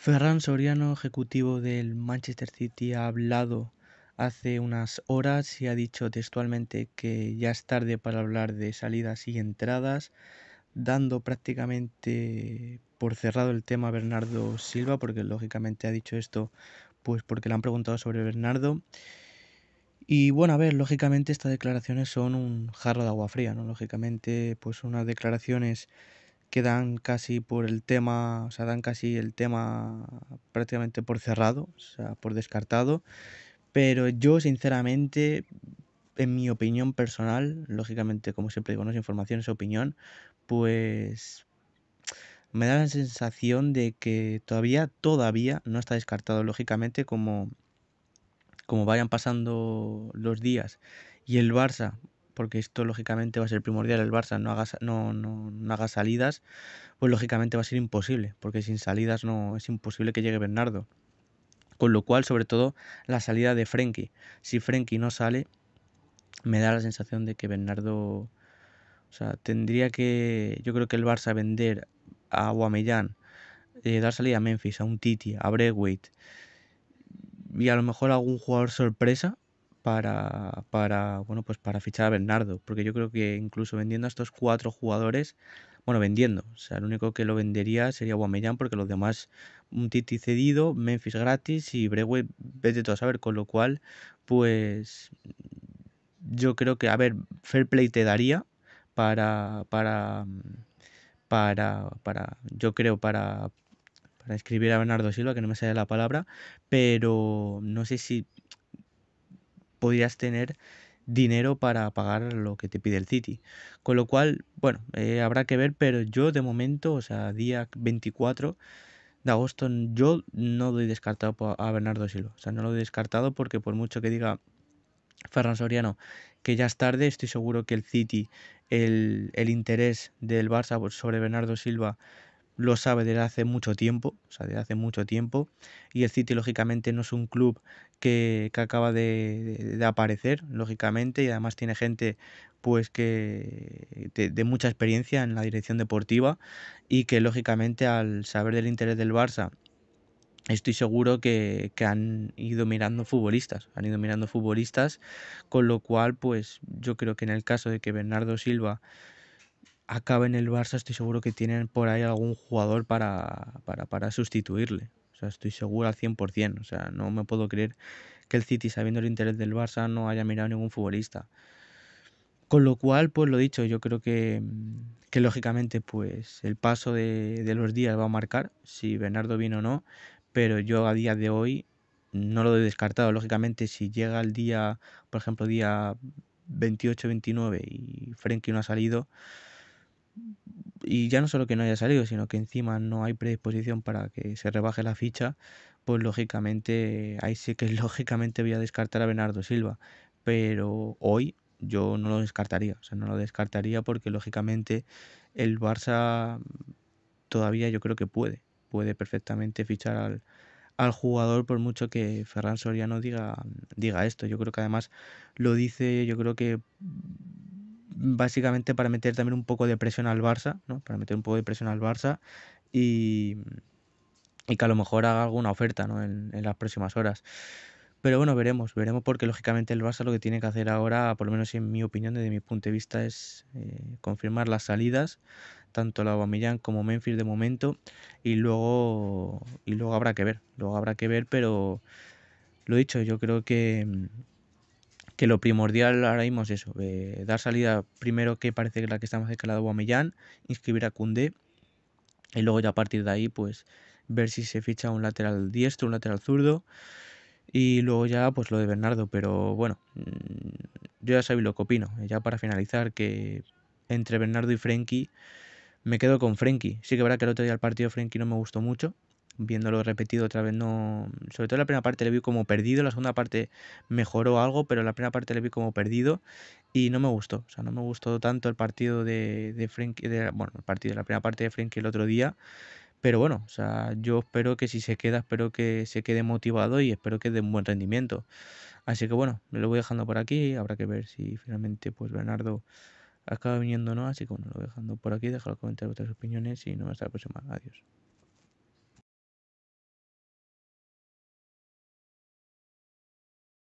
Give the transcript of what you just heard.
Ferran Soriano, ejecutivo del Manchester City, ha hablado hace unas horas y ha dicho textualmente que ya es tarde para hablar de salidas y entradas, dando prácticamente por cerrado el tema a Bernardo Silva, porque lógicamente ha dicho esto pues porque le han preguntado sobre Bernardo. Y bueno, a ver, lógicamente estas declaraciones son un jarro de agua fría, ¿no? Lógicamente, pues unas declaraciones Quedan casi por el tema, o sea, dan casi el tema prácticamente por cerrado, o sea, por descartado. Pero yo, sinceramente, en mi opinión personal, lógicamente, como siempre digo, no es información, es opinión, pues me da la sensación de que todavía, todavía no está descartado, lógicamente, como, como vayan pasando los días y el Barça porque esto lógicamente va a ser primordial, el Barça no haga, no, haga salidas, pues lógicamente va a ser imposible, porque sin salidas no es imposible que llegue Bernardo. Con lo cual, sobre todo, la salida de Frenkie. Si Frenkie no sale, me da la sensación de que Bernardo... O sea, tendría que, yo creo que el Barça vender a Guamellán, eh, dar salida a Memphis, a un Titi, a Breguet y a lo mejor a algún jugador sorpresa para, para, bueno, pues para fichar a Bernardo, porque yo creo que incluso vendiendo a estos cuatro jugadores, bueno, vendiendo, o sea, el único que lo vendería sería Guamellán, porque los demás, un Titi cedido, Memphis gratis y Brewe, vete todo a saber, con lo cual, pues yo creo que, a ver, Fair Play te daría para, para, para, para yo creo, para, para escribir a Bernardo Silva, que no me sale la palabra, pero no sé si podrías tener dinero para pagar lo que te pide el City. Con lo cual, bueno, eh, habrá que ver, pero yo de momento, o sea, día 24 de agosto, yo no doy descartado a Bernardo Silva. O sea, no lo doy descartado porque por mucho que diga Ferran Soriano que ya es tarde, estoy seguro que el City, el, el interés del Barça sobre Bernardo Silva lo sabe desde hace mucho tiempo, o sea, desde hace mucho tiempo, y el City lógicamente no es un club que, acaba de, de, aparecer, lógicamente, y además tiene gente pues que de, mucha experiencia en la dirección deportiva y que lógicamente al saber del interés del Barça estoy seguro que, que, han ido mirando futbolistas, han ido mirando futbolistas, con lo cual pues yo creo que en el caso de que Bernardo Silva acaba en el Barça, estoy seguro que tienen por ahí algún jugador para, para, sustituirle. O sea, estoy seguro al 100%. O sea, no me puedo creer que el City, sabiendo el interés del Barça, no haya mirado a ningún futbolista. Con lo cual, pues lo dicho, yo creo que, lógicamente pues el paso de, los días va a marcar si Bernardo viene o no, pero yo a día de hoy no lo he descartado. Lógicamente, si llega el día, por ejemplo, día 28-29 y Frenkie no ha salido, y ya no solo que no haya salido, sino que encima no hay predisposición para que se rebaje la ficha, pues lógicamente, ahí sí que lógicamente voy a descartar a Bernardo Silva. Pero hoy yo no lo descartaría, o sea, no lo descartaría porque lógicamente el Barça todavía yo creo que puede, puede perfectamente fichar al, jugador por mucho que Ferran Soriano diga, diga esto. Yo creo que además lo dice, yo creo que básicamente para meter también un poco de presión al Barça, ¿no? Para meter un poco de presión al Barça y, y que a lo mejor haga alguna oferta, ¿no? En, las próximas horas. Pero bueno, veremos, veremos porque lógicamente el Barça lo que tiene que hacer ahora, por lo menos en mi opinión, desde mi punto de vista, es eh, confirmar las salidas, tanto la Aubameyang como Memphis de momento, y luego, y luego habrá que ver, luego habrá que ver, pero lo dicho, yo creo que que lo primordial ahora mismo es eso, eh, dar salida primero que parece que la que está más escalada Guamellán, inscribir a Cundé y luego ya a partir de ahí pues ver si se ficha un lateral diestro, un lateral zurdo y luego ya pues lo de Bernardo, pero bueno, mm, yo ya sabéis lo que opino, eh, ya para finalizar que entre Bernardo y Frenkie me quedo con Frenkie, sí que verá que el otro día el partido de Frenkie no me gustó mucho, viéndolo repetido otra vez no... Sobre todo la primera parte le vi como perdido, la segunda parte mejoró algo, pero la primera parte le vi como perdido y no me gustó. O sea, no me gustó tanto el partido de, de de, bueno, el partido, la primera parte de Frenkie el otro día. Pero bueno, o sea, yo espero que si se queda, espero que se quede motivado y espero que dé un buen rendimiento. Así que bueno, me lo voy dejando por aquí. Habrá que ver si finalmente pues Bernardo acaba viniendo o no. Así que bueno, lo voy dejando por aquí. Dejad los comentarios vuestras opiniones y nos vemos hasta la próxima. Adiós.